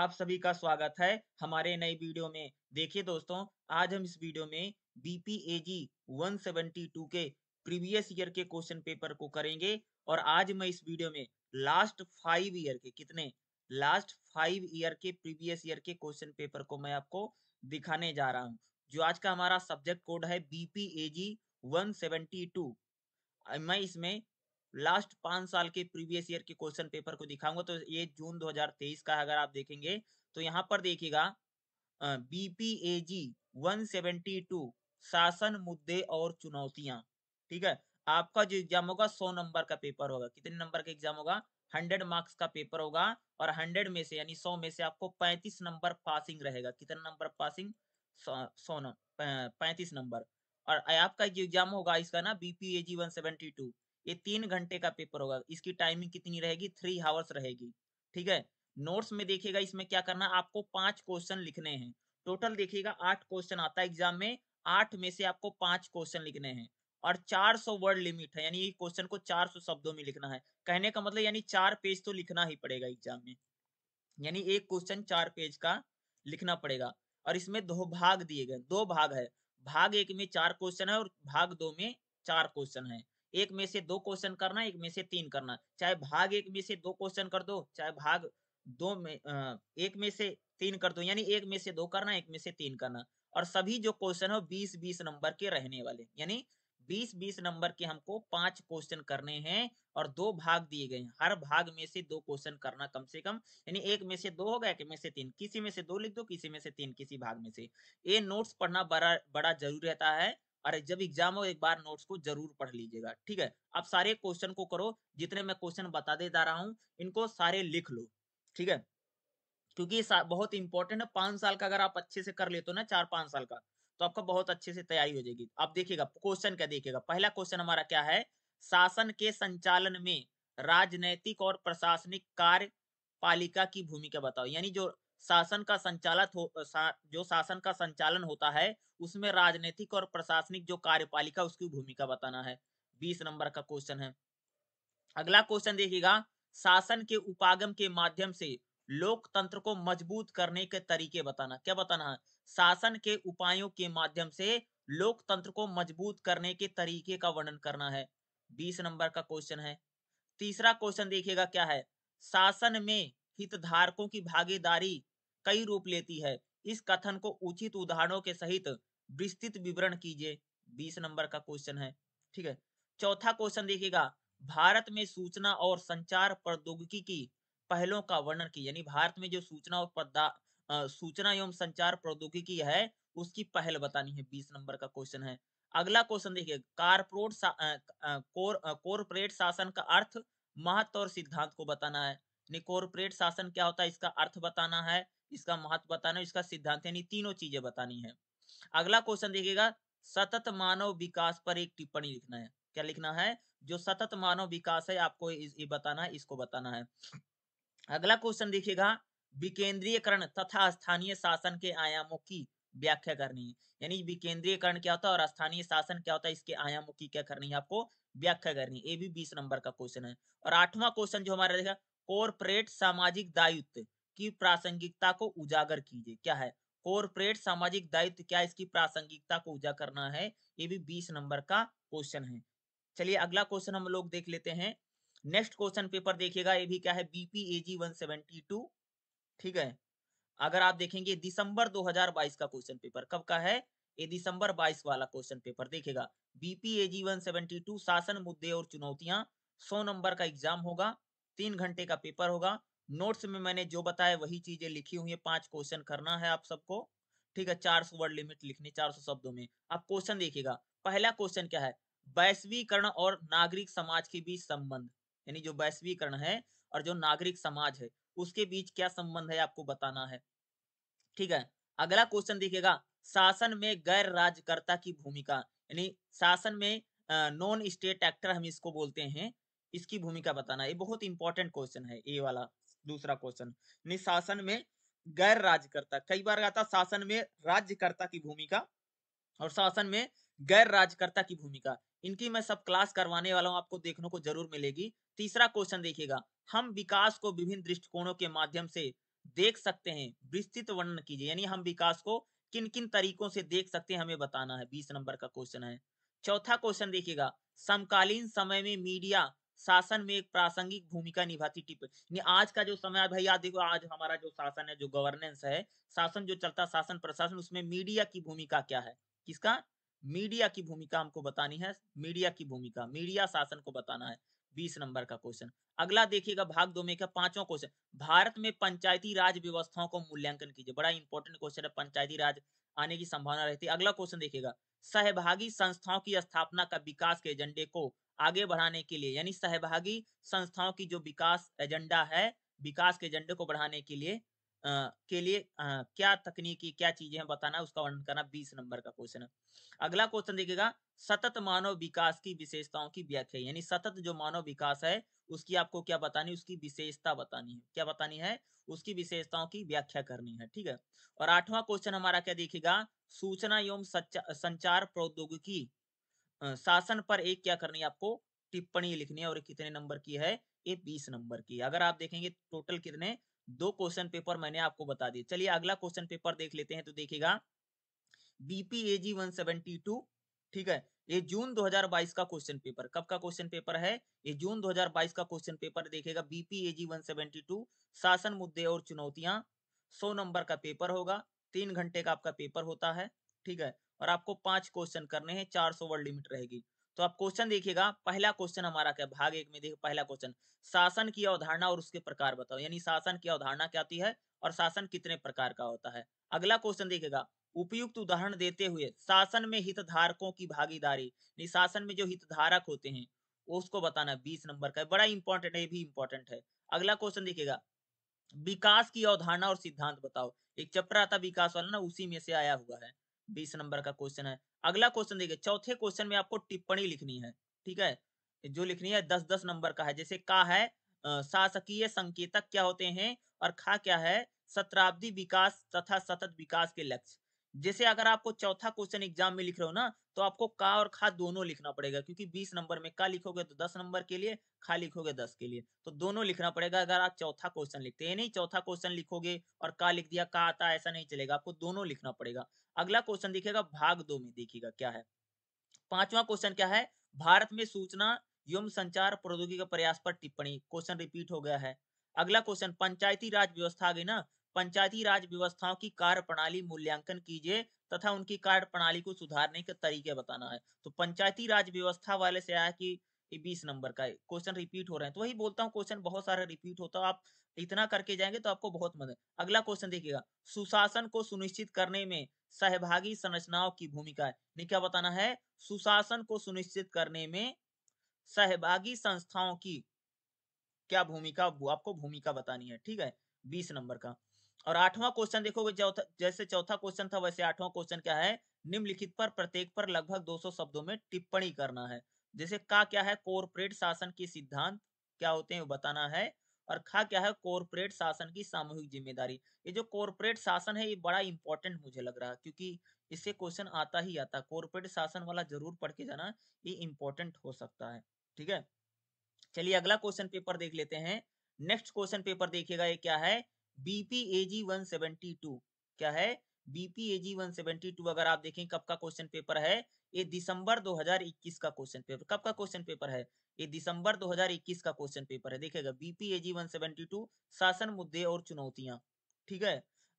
आप सभी का स्वागत है हमारे नए वीडियो में देखिए दोस्तों आज हम इस वीडियो में बीपीएजी 172 के प्रीवियस ईयर के क्वेश्चन पेपर को करेंगे और आज मैं इस वीडियो में लास्ट फाइव ईयर के कितने लास्ट फाइव ईयर के प्रीवियस ईयर के क्वेश्चन पेपर को मैं आपको दिखाने जा रहा हूँ जो आज का हमारा सब्जेक्ट कोड है बीपीएजी वन मैं इसमें लास्ट पांच साल के प्रीवियस ईयर के क्वेश्चन पेपर को दिखाऊंगा तो ये जून 2023 का अगर आप देखेंगे तो यहाँ पर देखिएगा बीपीएजी 172 शासन मुद्दे और चुनौतियां ठीक है आपका जो एग्जाम होगा सौ नंबर का पेपर होगा कितने नंबर का एग्जाम होगा हंड्रेड मार्क्स का पेपर होगा और हंड्रेड में से यानी सौ में से आपको पैंतीस नंबर पासिंग रहेगा कितना नंबर पासिंग सौ पैंतीस नंबर और आपका जो एग्जाम होगा इसका ना बीपीएजी टू ये तीन घंटे का पेपर होगा इसकी टाइमिंग कितनी रहेगी थ्री हावर्स रहेगी ठीक है नोट्स में देखिएगा इसमें क्या करना आपको पांच क्वेश्चन लिखने हैं टोटल देखिएगा आठ क्वेश्चन आता है एग्जाम में आठ में से आपको पांच क्वेश्चन लिखने हैं और 400 वर्ड लिमिट है यानी क्वेश्चन को 400 शब्दों में लिखना है कहने का मतलब यानी चार पेज तो लिखना ही पड़ेगा एग्जाम में यानी एक क्वेश्चन चार पेज का लिखना पड़ेगा और इसमें दो भाग दिए गए दो भाग है भाग एक में चार क्वेश्चन है और भाग दो में चार क्वेश्चन है एक में से दो क्वेश्चन करना एक में से तीन करना चाहे भाग एक में से दो क्वेश्चन कर दो चाहे भाग दो में एक में से तीन कर दो यानी एक में से दो करना एक में से तीन करना और सभी जो क्वेश्चन हो बीस बीस नंबर के रहने वाले यानी बीस बीस नंबर के हमको पांच क्वेश्चन करने हैं और दो भाग दिए गए हैं हर भाग में से दो क्वेश्चन करना कम से कम यानी एक में से दो होगा एक में से तीन किसी में से दो लिख दो किसी में से तीन किसी भाग में से ये नोट्स पढ़ना बड़ा बड़ा जरूरी रहता है और जब एग्जाम हो एक बार नोट्स को जरूर पढ़ लीजिएगा ठीक है आप सारे क्वेश्चन को करो जितने मैं क्वेश्चन बता दे जा रहा हूँ इनको सारे लिख लो ठीक है क्योंकि बहुत इंपॉर्टेंट है पांच साल का अगर आप अच्छे से कर लेते हो ना चार पांच साल का तो आपका बहुत अच्छे से तैयारी हो जाएगी आप देखिएगा क्वेश्चन क्या देखिएगा पहला क्वेश्चन हमारा क्या है शासन के संचालन में राजनैतिक और प्रशासनिक कार्य पालिका की भूमिका बताओ यानी जो शासन का संचालक हो जो शासन का संचालन होता है उसमें राजनीतिक और प्रशासनिक जो कार्यपालिका उसकी भूमिका बताना है बीस नंबर का क्वेश्चन है अगला क्वेश्चन देखिएगा शासन के उपागम के माध्यम से लोकतंत्र को मजबूत करने के तरीके बताना क्या बताना है शासन के उपायों के माध्यम से लोकतंत्र को मजबूत करने के तरीके का वर्णन करना है बीस नंबर का क्वेश्चन है तीसरा क्वेश्चन देखिएगा क्या है शासन में हितधारकों की भागीदारी कई रूप लेती है इस कथन को उचित उदाहरणों के सहित विस्तृत विवरण कीजिए बीस नंबर का क्वेश्चन है ठीक है चौथा क्वेश्चन देखिएगा भारत में सूचना और संचार प्रौद्योगिकी की पहलों का वर्णन की यानी भारत में जो सूचना और सूचना एवं संचार प्रौद्योगिकी है उसकी पहल बतानी है बीस नंबर का क्वेश्चन है अगला क्वेश्चन देखिए कारपोरेट सा, कॉरपोरेट शासन का अर्थ महत्व और सिद्धांत को बताना है कॉरपोरेट शासन क्या होता है इसका अर्थ बताना है इसका महत्व बताना है इसका सिद्धांत यानी तीनों चीजें बतानी है अगला क्वेश्चन देखिएगा सतत मानव विकास पर एक टिप्पणी लिखना है क्या लिखना है जो सतत मानव विकास है आपको ये बताना है इसको बताना है अगला क्वेश्चन देखिएगा विकेंद्रीयकरण तथा स्थानीय शासन के आयामों की व्याख्या करनी है यानी विकेंद्रीयकरण क्या होता है और स्थानीय शासन क्या होता है इसके आयामों की क्या करनी है आपको व्याख्या करनी ये भी बीस नंबर का क्वेश्चन है और आठवां क्वेश्चन जो हमारा देखा कॉरपोरेट सामाजिक दायित्व की प्रासंगिकता को उजागर कीजिए क्या है कॉरपोरेट सामाजिक दायित्व क्या इसकी प्रासंगिकता को उजागर करना है ये भी बीस नंबर का क्वेश्चन है चलिए अगला क्वेश्चन हम लोग देख लेते हैं नेक्स्ट क्वेश्चन पेपर देखिएगा ये भी क्या है बीपीएजी 172 ठीक है अगर आप देखेंगे दिसंबर 2022 का क्वेश्चन पेपर कब का है ये दिसंबर 22 वाला क्वेश्चन पेपर देखेगा बीपीएजी 172 शासन मुद्दे और चुनौतियां 100 नंबर का एग्जाम होगा तीन घंटे का पेपर होगा नोट्स में मैंने जो बताया वही चीजें लिखी हुई है पांच क्वेश्चन करना है आप सबको ठीक है चार सौ वर्ड लिमिट लिखनी चार सौ शब्दों में आप क्वेश्चन देखिएगा पहला क्वेश्चन क्या है वैश्वीकरण और नागरिक समाज के बीच संबंध यानी जो वैश्वीकरण है और जो नागरिक समाज है उसके बीच क्या संबंध है आपको बताना है ठीक है अगला क्वेश्चन देखिएगा शासन में गैर राज्यकर्ता की भूमिका यानी शासन में नॉन स्टेट एक्टर हम इसको बोलते हैं इसकी भूमिका बताना ये बहुत इंपॉर्टेंट क्वेश्चन है ये वाला दूसरा क्वेश्चन निशासन में गैर राज्यकर्ता कई बार आता शासन में राज्यकर्ता की भूमिका और शासन में गैर राज्यकर्ता की भूमिका इनकी मैं सब क्लास करवाने वाला हूँ आपको देखने को जरूर मिलेगी तीसरा क्वेश्चन देखिएगा हम विकास को विभिन्न दृष्टिकोणों के माध्यम से देख सकते हैं विस्तृत वर्णन कीजिए यानी हम विकास को किन किन तरीकों से देख सकते हैं हमें बताना है बीस नंबर का क्वेश्चन है चौथा क्वेश्चन देखिएगा समकालीन समय में मीडिया शासन में एक प्रासंगिक भूमिका निभाती टिप्पणी आज का जो समय भाई आप देखो आज हमारा जो शासन है जो गवर्नेंस है शासन जो चलता शासन प्रशासन उसमें मीडिया की भूमिका क्या है किसका मीडिया की भूमिका हमको बतानी है मीडिया की भूमिका मीडिया शासन को बताना है बीस नंबर का क्वेश्चन अगला देखिएगा भाग दो में का पांचवा क्वेश्चन भारत में पंचायती राज व्यवस्थाओं को मूल्यांकन कीजिए बड़ा इंपॉर्टेंट क्वेश्चन है पंचायती राज आने की संभावना रहती है अगला क्वेश्चन देखिएगा सहभागी संस्थाओं की स्थापना का विकास के एजेंडे को आगे बढ़ाने के लिए यानी सहभागी संस्थाओं की जो विकास एजेंडा है विकास के एजेंडे को बढ़ाने के लिए आ, के लिए आ, क्या तकनीकी क्या चीजें हैं बताना उसका वर्णन करना बीस नंबर का क्वेश्चन है अगला क्वेश्चन देखिएगा सतत मानव विकास की विशेषताओं की व्याख्या यानी सतत जो मानव विकास है उसकी आपको क्या बतानी उसकी विशेषता बतानी है क्या बतानी है उसकी विशेषताओं की व्याख्या करनी है ठीक है और आठवां क्वेश्चन हमारा क्या देखेगा सूचना एवं संचार प्रौद्योगिकी शासन पर एक क्या करनी है आपको टिप्पणी लिखनी है और कितने नंबर की है ये बीस नंबर की अगर आप देखेंगे टोटल कितने दो क्वेश्चन पेपर मैंने आपको बता दिए चलिए अगला क्वेश्चन पेपर देख लेते हैं तो देखिएगा बीपीएजी 172 ठीक है ये जून 2022 का क्वेश्चन पेपर कब का क्वेश्चन पेपर है ये जून 2022 का क्वेश्चन पेपर देखेगा बीपीएजी 172 शासन मुद्दे और चुनौतियां 100 नंबर का पेपर होगा तीन घंटे का आपका पेपर होता है ठीक है और आपको पांच क्वेश्चन करने हैं चार सौ वर्ड लिमिट रहेगी तो आप क्वेश्चन देखिएगा पहला क्वेश्चन हमारा क्या भाग एक में देखिए पहला क्वेश्चन शासन की अवधारणा और उसके प्रकार बताओ यानी शासन की अवधारणा क्या होती है और शासन कितने प्रकार का होता है अगला क्वेश्चन देखिएगा उपयुक्त उदाहरण देते हुए शासन में हितधारकों की भागीदारी शासन में जो हितधारक होते हैं उसको बताना बीस नंबर का बड़ा इंपॉर्टेंट है भी इंपॉर्टेंट है अगला क्वेश्चन देखिएगा विकास की अवधारणा और सिद्धांत बताओ एक चैप्टर आता विकास वाला ना उसी में से आया हुआ है बीस नंबर का क्वेश्चन है अगला क्वेश्चन देखिए चौथे क्वेश्चन में आपको टिप्पणी लिखनी है ठीक है जो लिखनी है दस दस नंबर का है जैसे का है शासकीय संकेतक क्या होते हैं और खा क्या है सत्राब्दी विकास तथा सतत विकास के लक्ष्य जैसे अगर आपको चौथा क्वेश्चन एग्जाम में लिख रहे हो ना तो आपको का और खा दोनों लिखना पड़ेगा क्योंकि 20 नंबर में का लिखोगे तो 10 नंबर के लिए खा लिखोगे 10 के लिए तो दोनों लिखना पड़ेगा अगर आप चौथा क्वेश्चन लिखते हैं नहीं चौथा क्वेश्चन लिखोगे और का लिख दिया का आता ऐसा नहीं चलेगा आपको दोनों लिखना पड़ेगा अगला क्वेश्चन दिखेगा भाग दो में देखिएगा क्या है पांचवा क्वेश्चन क्या है भारत में सूचना एवं संचार प्रौद्योगिकी का प्रयास पर टिप्पणी क्वेश्चन रिपीट हो गया है अगला क्वेश्चन पंचायती राज व्यवस्था आ गई ना पंचायती राज व्यवस्थाओं की कार्य प्रणाली मूल्यांकन कीजिए तथा उनकी कार्य प्रणाली को सुधारने के तरीके बताना है तो पंचायती राज व्यवस्था वाले से आया कि बीस नंबर का क्वेश्चन रिपीट हो रहे हैं तो वही बोलता हूँ क्वेश्चन बहुत सारे रिपीट होता है आप इतना करके जाएंगे तो आपको बहुत मदद अगला क्वेश्चन देखिएगा सुशासन को सुनिश्चित करने में सहभागी संरचनाओं की भूमिका है क्या बताना है सुशासन को सुनिश्चित करने में सहभागी संस्थाओं की क्या भूमिका आपको भूमिका बतानी है ठीक है बीस नंबर का और आठवां क्वेश्चन देखोगे जैसे चौथा क्वेश्चन था वैसे आठवां क्वेश्चन क्या है निम्नलिखित पर प्रत्येक पर लगभग 200 शब्दों में टिप्पणी करना है जैसे का क्या है कॉरपोरेट शासन के सिद्धांत क्या होते हैं बताना है और खा क्या है कॉरपोरेट शासन की सामूहिक जिम्मेदारी ये जो कॉरपोरेट शासन है ये बड़ा इंपॉर्टेंट मुझे लग रहा है क्योंकि इससे क्वेश्चन आता ही आता कॉरपोरेट शासन वाला जरूर पढ़ के जाना ये इंपॉर्टेंट हो सकता है ठीक है चलिए अगला क्वेश्चन पेपर देख लेते हैं नेक्स्ट क्वेश्चन पेपर देखिएगा ये क्या है बीपीएजी टू क्या है बीपीएजी टू अगर आप देखें कब का क्वेश्चन पेपर है ये दिसंबर 2021 का क्वेश्चन पेपर कब का क्वेश्चन पेपर है ये दिसंबर 2021 का क्वेश्चन पेपर है देखेगा बीपीएजी 172 शासन मुद्दे और चुनौतियां ठीक है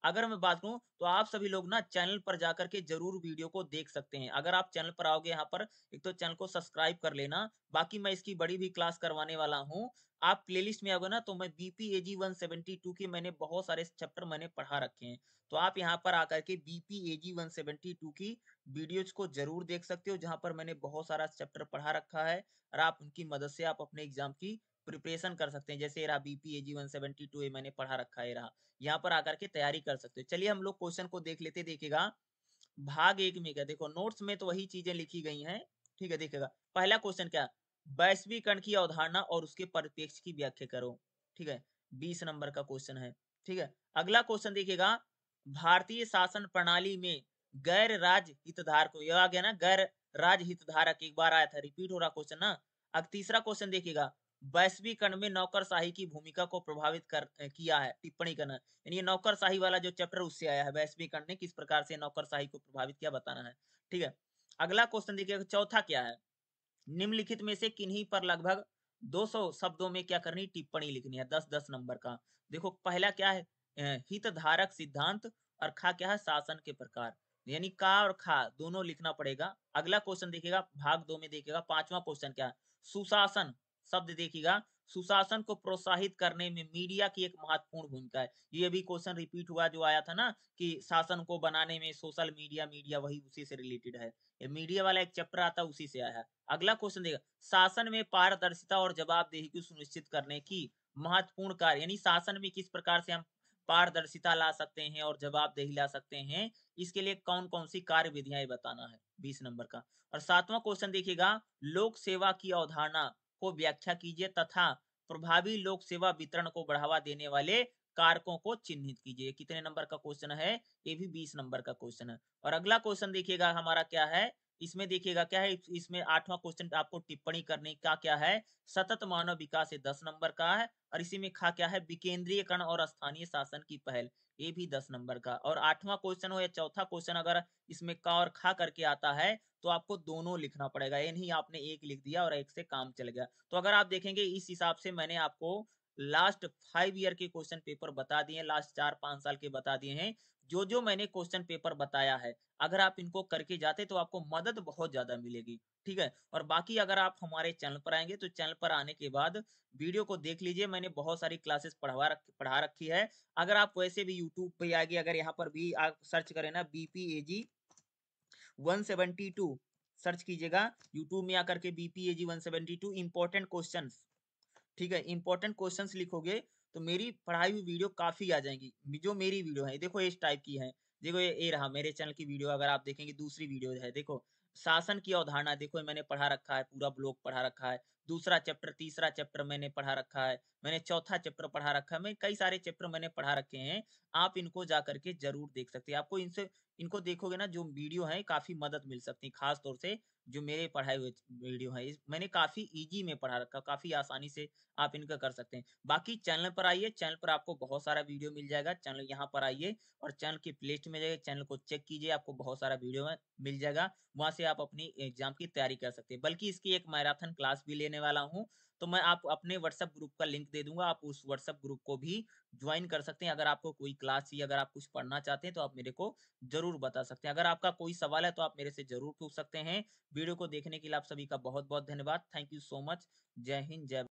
अगर मैं बात करूं तो आप सभी लोग ना चैनल पर जाकर के जरूर वीडियो को देख सकते हैं अगर आप चैनल पर आओगे यहाँ पर एक तो चैनल को सब्सक्राइब कर लेना बाकी मैं इसकी बड़ी भी क्लास करवाने वाला हूँ आप प्लेलिस्ट में आओगे ना तो मैं बीपीएजी 172 के मैंने बहुत सारे चैप्टर मैंने पढ़ा रखे हैं तो आप यहाँ पर आकर के बीपीएजी टू की वीडियोज को जरूर देख सकते हो जहाँ पर मैंने बहुत सारा चैप्टर पढ़ा रखा है और आप उनकी मदद से आप अपने एग्जाम की प्रिपरेशन कर सकते हैं जैसे ये रहा BP A G one seventy two A मैंने पढ़ा रखा है रहा यहाँ पर आकर के तैयारी कर सकते हो चलिए हम लोग क्वेश्चन को देख लेते देखेगा भाग एक में क्या देखो नोट्स में तो वही चीजें लिखी गई हैं ठीक है देखिएगा पहला क्वेश्चन क्या वैश्वीकरण की अवधारणा और उसके परिप्रेक्ष्य की व्याख्या करो ठीक है बीस नंबर का क्वेश्चन है ठीक है अगला क्वेश्चन देखिएगा भारतीय शासन प्रणाली में गैर राज्य हितधारक यह आ गया ना गैर राज्य हितधारक एक बार आया था रिपीट हो रहा क्वेश्चन ना अब तीसरा क्वेश्चन देखिएगा वैश्वीकरण में नौकरशाही की भूमिका को प्रभावित कर किया है टिप्पणी करना यानी ये नौकरशाही वाला जो चैप्टर उससे आया है वैश्वीकरण ने किस प्रकार से नौकरशाही को प्रभावित किया बताना है ठीक है अगला क्वेश्चन देखिएगा चौथा क्या है निम्नलिखित में से किन्हीं पर लगभग 200 शब्दों में क्या करनी टिप्पणी लिखनी है दस दस नंबर का देखो पहला क्या है हितधारक सिद्धांत और खा क्या है शासन के प्रकार यानी का और खा दोनों लिखना पड़ेगा अगला क्वेश्चन देखिएगा भाग दो में देखिएगा पांचवा क्वेश्चन क्या है सुशासन शब्द देखिएगा सुशासन को प्रोत्साहित करने में मीडिया की एक महत्वपूर्ण भूमिका है ये भी क्वेश्चन रिपीट हुआ जो आया था ना कि शासन को बनाने में सोशल मीडिया मीडिया वही उसी से रिलेटेड है ये मीडिया वाला एक चैप्टर आता उसी से आया है अगला क्वेश्चन देखा शासन में पारदर्शिता और जवाबदेही को सुनिश्चित करने की महत्वपूर्ण कार्य यानी शासन में किस प्रकार से हम पारदर्शिता ला सकते हैं और जवाबदेही ला सकते हैं इसके लिए कौन कौन सी कार्य विधियां बताना है बीस नंबर का और सातवां क्वेश्चन देखिएगा लोक सेवा की अवधारणा को व्याख्या कीजिए तथा प्रभावी लोक सेवा वितरण को बढ़ावा देने वाले कारकों को चिन्हित कीजिए कितने नंबर का क्वेश्चन है ये भी बीस नंबर का क्वेश्चन है और अगला क्वेश्चन देखिएगा हमारा क्या है इसमें देखिएगा क्या है इसमें आठवां क्वेश्चन आपको टिप्पणी करने का क्या है सतत मानव विकास है दस नंबर का है और इसी में खा क्या है विकेंद्रीयकरण और स्थानीय शासन की पहल ये भी दस नंबर का और आठवां क्वेश्चन हो या चौथा क्वेश्चन अगर इसमें का और खा करके आता है तो आपको दोनों लिखना पड़ेगा ये नहीं आपने एक लिख दिया और एक से काम चल गया तो अगर आप देखेंगे इस हिसाब से मैंने आपको लास्ट फाइव ईयर के क्वेश्चन पेपर बता दिए लास्ट चार पांच साल के बता दिए हैं जो जो मैंने क्वेश्चन पेपर बताया है अगर आप इनको करके जाते तो आपको मदद बहुत ज्यादा मिलेगी ठीक है और बाकी अगर आप हमारे चैनल पर आएंगे तो चैनल पर आने के बाद वीडियो को देख लीजिए मैंने बहुत सारी क्लासेस पढ़वा रख पढ़ा रखी है अगर आप वैसे भी यूट्यूब पे आएगी अगर यहाँ पर भी आप सर्च करें ना बीपीएजी 172 सर्च कीजिएगा यूट्यूब में आकर के बीपीएजी 172 इंपॉर्टेंट क्वेश्चन ठीक है इंपॉर्टेंट क्वेश्चन लिखोगे तो मेरी पढ़ाई हुई वीडियो काफी आ जाएंगी जो मेरी वीडियो है देखो इस टाइप की है देखो ये, ये रहा मेरे चैनल की वीडियो अगर आप देखेंगे दूसरी वीडियो है देखो शासन की अवधारणा देखो मैंने पढ़ा रखा है पूरा ब्लॉक पढ़ा रखा है दूसरा चैप्टर तीसरा चैप्टर मैंने पढ़ा रखा है मैंने चौथा चैप्टर पढ़ा रखा है मैं कई सारे चैप्टर मैंने पढ़ा रखे हैं आप इनको जा करके जरूर देख सकते हैं आपको इनसे इनको देखोगे ना जो वीडियो है काफी मदद मिल सकती है खासतौर से जो मेरे पढ़ाए हुए वीडियो है मैंने काफी इजी में पढ़ा रखा काफी आसानी से आप इनका कर सकते हैं बाकी चैनल पर आइए चैनल पर आपको बहुत सारा वीडियो मिल जाएगा चैनल यहाँ पर आइए और चैनल की प्ले में जाइए चैनल को चेक कीजिए आपको बहुत सारा वीडियो मिल जाएगा वहां से आप अपनी एग्जाम की तैयारी कर सकते हैं बल्कि इसकी एक मैराथन क्लास भी लेने वाला हूँ तो मैं आप अपने व्हाट्सएप ग्रुप का लिंक दे दूंगा आप उस व्हाट्सएप ग्रुप को भी ज्वाइन कर सकते हैं अगर आपको कोई क्लास चाहिए अगर आप कुछ पढ़ना चाहते हैं तो आप मेरे को जरूर बता सकते हैं अगर आपका कोई सवाल है तो आप मेरे से जरूर पूछ सकते हैं वीडियो को देखने के लिए आप सभी का बहुत बहुत धन्यवाद थैंक यू सो मच जय हिंद जय